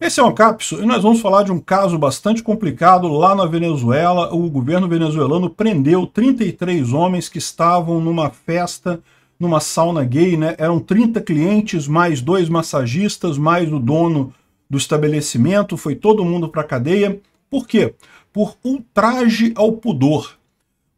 Esse é um capso e nós vamos falar de um caso bastante complicado lá na Venezuela. O governo venezuelano prendeu 33 homens que estavam numa festa, numa sauna gay, né? Eram 30 clientes, mais dois massagistas, mais o dono do estabelecimento. Foi todo mundo para a cadeia. Por quê? Por ultraje ao pudor.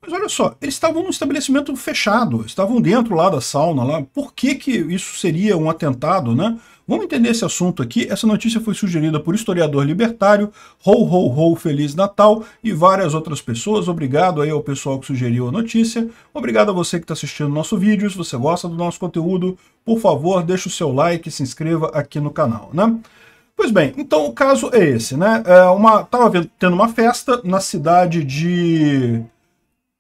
Mas olha só, eles estavam num estabelecimento fechado, estavam dentro lá da sauna, lá. por que, que isso seria um atentado, né? Vamos entender esse assunto aqui. Essa notícia foi sugerida por historiador libertário, Rou Rou Rou Feliz Natal e várias outras pessoas. Obrigado aí ao pessoal que sugeriu a notícia. Obrigado a você que está assistindo nosso vídeo. Se você gosta do nosso conteúdo, por favor, deixe o seu like e se inscreva aqui no canal, né? Pois bem, então o caso é esse, né? É uma, tendo uma festa na cidade de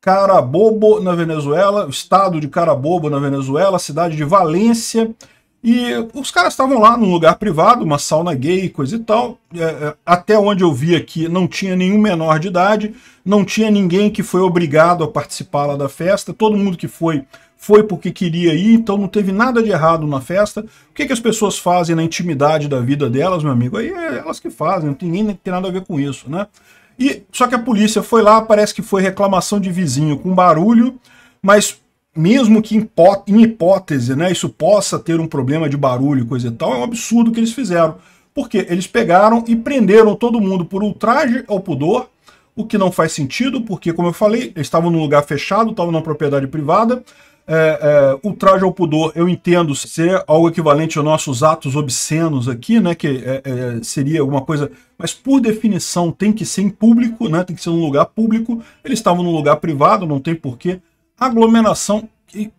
Carabobo, na Venezuela, o estado de Carabobo, na Venezuela, cidade de Valência. E os caras estavam lá num lugar privado, uma sauna gay, coisa e tal. É, é, até onde eu vi aqui, não tinha nenhum menor de idade, não tinha ninguém que foi obrigado a participar lá da festa. Todo mundo que foi, foi porque queria ir, então não teve nada de errado na festa. O que, que as pessoas fazem na intimidade da vida delas, meu amigo? Aí é elas que fazem, não tem, ninguém tem nada a ver com isso, né? E só que a polícia foi lá, parece que foi reclamação de vizinho com barulho, mas mesmo que em hipótese, né, isso possa ter um problema de barulho e coisa e tal, é um absurdo o que eles fizeram. Porque eles pegaram e prenderam todo mundo por ultraje ao pudor, o que não faz sentido, porque, como eu falei, eles estavam num lugar fechado, estavam numa propriedade privada, é, é, o traje ao pudor, eu entendo ser algo equivalente aos nossos atos obscenos aqui, né? Que é, é, seria alguma coisa. Mas por definição tem que ser em público, né? Tem que ser num lugar público. Eles estavam num lugar privado, não tem porquê. Aglomeração.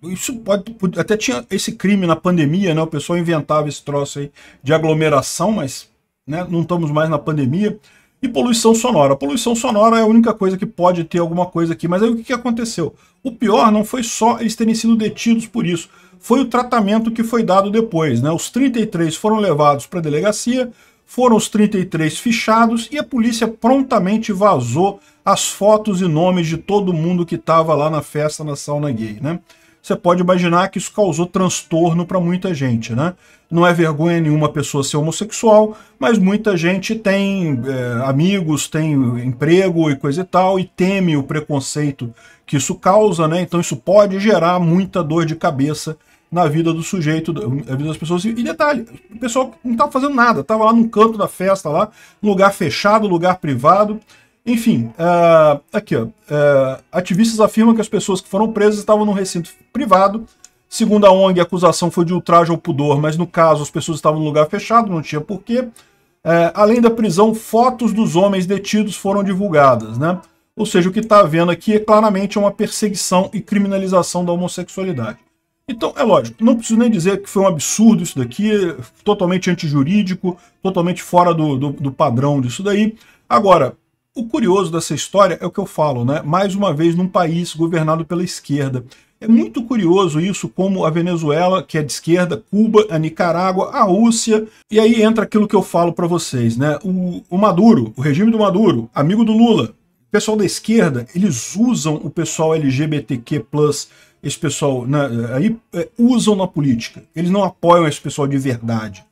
Isso pode. Até tinha esse crime na pandemia, né? O pessoal inventava esse troço aí de aglomeração, mas né, não estamos mais na pandemia. E poluição sonora. A poluição sonora é a única coisa que pode ter alguma coisa aqui. Mas aí o que, que aconteceu? O pior não foi só eles terem sido detidos por isso, foi o tratamento que foi dado depois. Né? Os 33 foram levados para a delegacia, foram os 33 fichados e a polícia prontamente vazou as fotos e nomes de todo mundo que estava lá na festa na sauna gay. Né? você pode imaginar que isso causou transtorno para muita gente, né? Não é vergonha nenhuma pessoa ser homossexual, mas muita gente tem é, amigos, tem emprego e coisa e tal, e teme o preconceito que isso causa, né? Então isso pode gerar muita dor de cabeça na vida do sujeito, na vida das pessoas. E detalhe, o pessoal não estava fazendo nada, estava lá num canto da festa, lá, lugar fechado, lugar privado, enfim, uh, aqui, ó, uh, ativistas afirmam que as pessoas que foram presas estavam num recinto privado. Segundo a ONG, a acusação foi de ultraje ao pudor, mas no caso as pessoas estavam no lugar fechado, não tinha porquê. É, além da prisão, fotos dos homens detidos foram divulgadas, né? Ou seja, o que está havendo aqui é claramente uma perseguição e criminalização da homossexualidade. Então, é lógico, não preciso nem dizer que foi um absurdo isso daqui, totalmente antijurídico, totalmente fora do, do, do padrão disso daí. Agora, o curioso dessa história é o que eu falo, né? Mais uma vez, num país governado pela esquerda. É muito curioso isso, como a Venezuela, que é de esquerda, Cuba, a Nicarágua, a Rússia, e aí entra aquilo que eu falo para vocês, né? O, o, Maduro, o regime do Maduro, amigo do Lula, pessoal da esquerda, eles usam o pessoal LGBTQ+, esse pessoal né, aí é, usam na política. Eles não apoiam esse pessoal de verdade.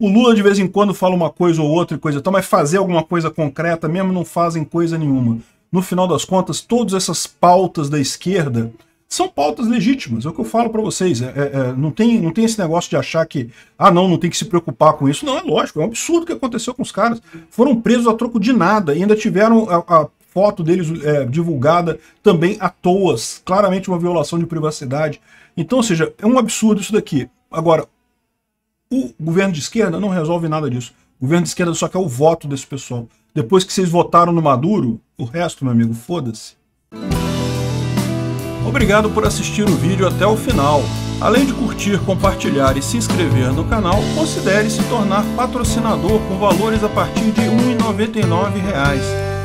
O Lula de vez em quando fala uma coisa ou outra e coisa tal, mas fazer alguma coisa concreta mesmo não fazem coisa nenhuma. No final das contas, todas essas pautas da esquerda são pautas legítimas, é o que eu falo para vocês. É, é, é, não, tem, não tem esse negócio de achar que, ah, não, não tem que se preocupar com isso. Não, é lógico, é um absurdo o que aconteceu com os caras. Foram presos a troco de nada e ainda tiveram a, a foto deles é, divulgada também à toa, claramente uma violação de privacidade. Então, ou seja, é um absurdo isso daqui. Agora, o governo de esquerda não resolve nada disso. O governo de esquerda só quer o voto desse pessoal. Depois que vocês votaram no Maduro, o resto, meu amigo, foda-se. Obrigado por assistir o vídeo até o final. Além de curtir, compartilhar e se inscrever no canal, considere se tornar patrocinador com valores a partir de R$ 1,99